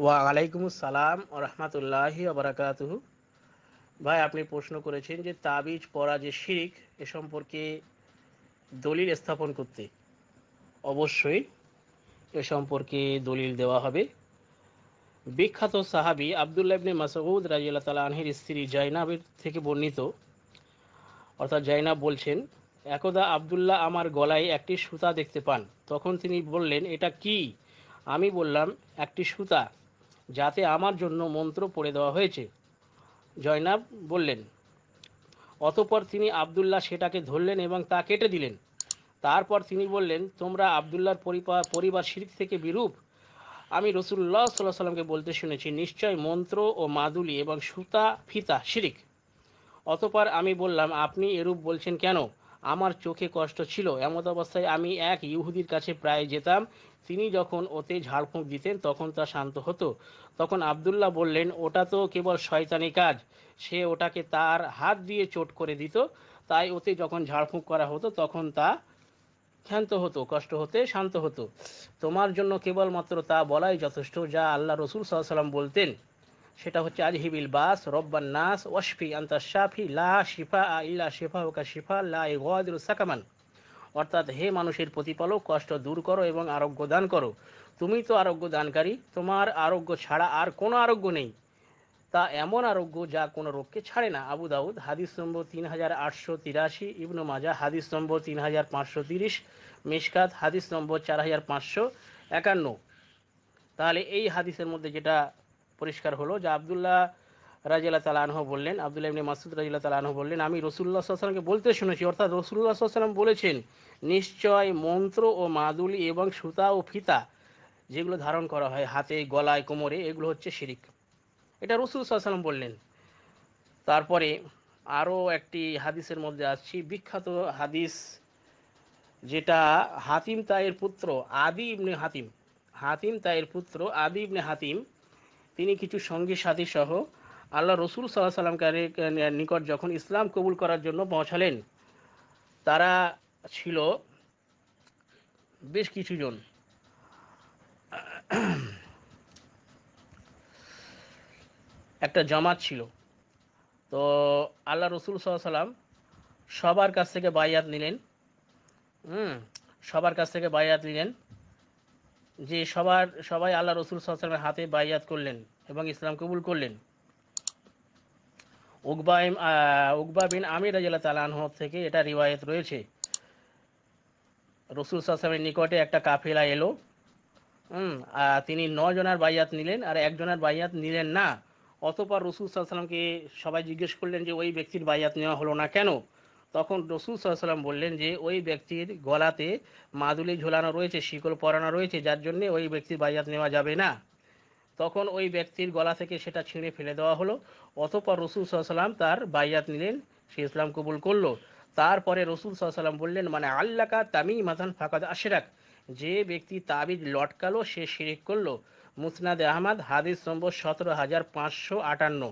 ওয়ালাইকুম সালাম রহমতুল্লাহি আবরাকাতুহু ভাই আপনি প্রশ্ন করেছেন যে তাবিজ পরা যে শিরিক এ সম্পর্কে দলিল স্থাপন করতে অবশ্যই এ সম্পর্কে দলিল দেওয়া হবে বিখ্যাত সাহাবি আবদুল্লাহ ইবনে মাসউদ রাজিউল্লাহ তালা আনহির স্ত্রী জাইনাবের থেকে বর্ণিত অর্থাৎ জাইনাব বলছেন একদা আবদুল্লাহ আমার গলায় একটি সুতা দেখতে পান তখন তিনি বললেন এটা কি আমি বললাম একটি সুতা যাতে আমার জন্য মন্ত্র পড়ে দেওয়া হয়েছে জয়নাব বললেন অতপর তিনি আবদুল্লাহ সেটাকে ধরলেন এবং তা কেটে দিলেন তারপর তিনি বললেন তোমরা আবদুল্লার পরিবার পরিবার শিরিক থেকে বিরূপ আমি রসুল্লাহ সাল্লাহ সাল্লামকে বলতে শুনেছি নিশ্চয় মন্ত্র ও মাদুলি এবং সুতা ফিতা শিরিক অতপর আমি বললাম আপনি এরূপ বলছেন কেন আমার চোখে কষ্ট ছিল এমত অবস্থায় আমি এক ইহুদির কাছে প্রায় যেতাম তিনি যখন ওতে ঝাড়ফুঁক দিতেন তখন তা শান্ত হতো তখন আবদুল্লাহ বললেন ওটা তো কেবল শয়তানি কাজ সে ওটাকে তার হাত দিয়ে চোট করে দিত তাই ওতে যখন ঝাড়ফুঁক করা হতো তখন তা ক্ষান্ত হতো কষ্ট হতে শান্ত হতো তোমার জন্য কেবলমাত্র তা বলাই যথেষ্ট যা আল্লাহ রসুল সাল্লাম বলতেন সেটা হচ্ছে আজহিবিল বাস রব্বান নাস ওয়াশফি আন্তা শাফি লা শিফা ইল্লা শিফা ওয়া শিফা লা ইগাদিরু সাকামান অর্থাৎ হে মানুষের প্রতিপালক কষ্ট দূর করো এবং আরোগ্য দান করো তুমি তো আরোগ্য দানকারী তোমার আরোগ্য ছাড়া আর কোনো আরোগ্য নেই তা এমন আরোগ্য যা কোনো রোগকে ছাড়ে না আবু দাউদ হাদিস নম্বর তিন হাজার আটশো তিরাশি ইবনু মাজা হাদিস নম্বর তিন হাজার পাঁচশো তিরিশ মিসকাত হাদিস নম্বর চার হাজার পাঁচশো একান্ন তাহলে এই হাদিসের মধ্যে যেটা পরিষ্কার হলো যে আবদুল্লাহ রাজিয়াল আনহ বললেন আবদুল্লাহ ইবনে মাসুদ রাজিয়াল আনহ বললেন আমি রসুল্লাহ সাল্লামকে বলতে শুনেছি অর্থাৎ রসুল্লাহ সাল্লাম বলেছেন নিশ্চয় মন্ত্র ও মাদুলি এবং সুতা ও ফিতা যেগুলো ধারণ করা হয় হাতে গলায় কোমরে এগুলো হচ্ছে শিরিক এটা রসুল সাল্লাম বললেন তারপরে আরও একটি হাদিসের মধ্যে আসছি বিখ্যাত হাদিস যেটা হাতিম তায়ের পুত্র আদি ইবনে হাতিম হাতিম তায়ের পুত্র আদি ইবনে হাতিম তিনি কিছু সঙ্গী সাথী সহ আল্লাহ রসুল সাল্লাহ সাল্লামকারী নিকট যখন ইসলাম কবুল করার জন্য পৌঁছালেন তারা ছিল বেশ কিছুজন একটা জামাত ছিল তো আল্লাহ রসুল সাল্লাম সবার কাছ থেকে বায়াত নিলেন হুম সবার কাছ থেকে বায়াত নিলেন যে সবার সবাই আল্লাহ রসুল সাল্লামের হাতে বাইয়াত করলেন এবং ইসলাম কবুল করলেন উকবা উকবা বিন আমির রাজিয়াল তালানহ থেকে এটা রিওয়ায়ত রয়েছে রসুল সাল্লামের নিকটে একটা কাফেলা এলো আর তিনি নজনার বাইয়াত নিলেন আর একজনের বাইয়াত নিলেন না অতপর রসুল সাল্লামকে সবাই জিজ্ঞেস করলেন যে ওই ব্যক্তির বাইয়াত নেওয়া হলো না কেন তখন রসুল সাল্লাম বললেন যে ওই ব্যক্তির গলাতে মাদুলি ঝোলানো রয়েছে শিকল পরানো রয়েছে যার জন্য ওই ব্যক্তির বাজাত নেওয়া যাবে না তখন ওই ব্যক্তির গলা থেকে সেটা ছিঁড়ে ফেলে দেওয়া হলো অতপর রসুল সাল্লাম তার বাইয়াত নিলেন সে ইসলাম কবুল করলো তারপরে রসুল সাল্লাম বললেন মানে আল্লাকা তামি মাথান ফাকাদ আশেরাক যে ব্যক্তি তাবিজ লটকালো সে শিরিক করলো মুসনাদ আহমদ হাদিস নম্বর সতেরো হাজার পাঁচশো আটান্ন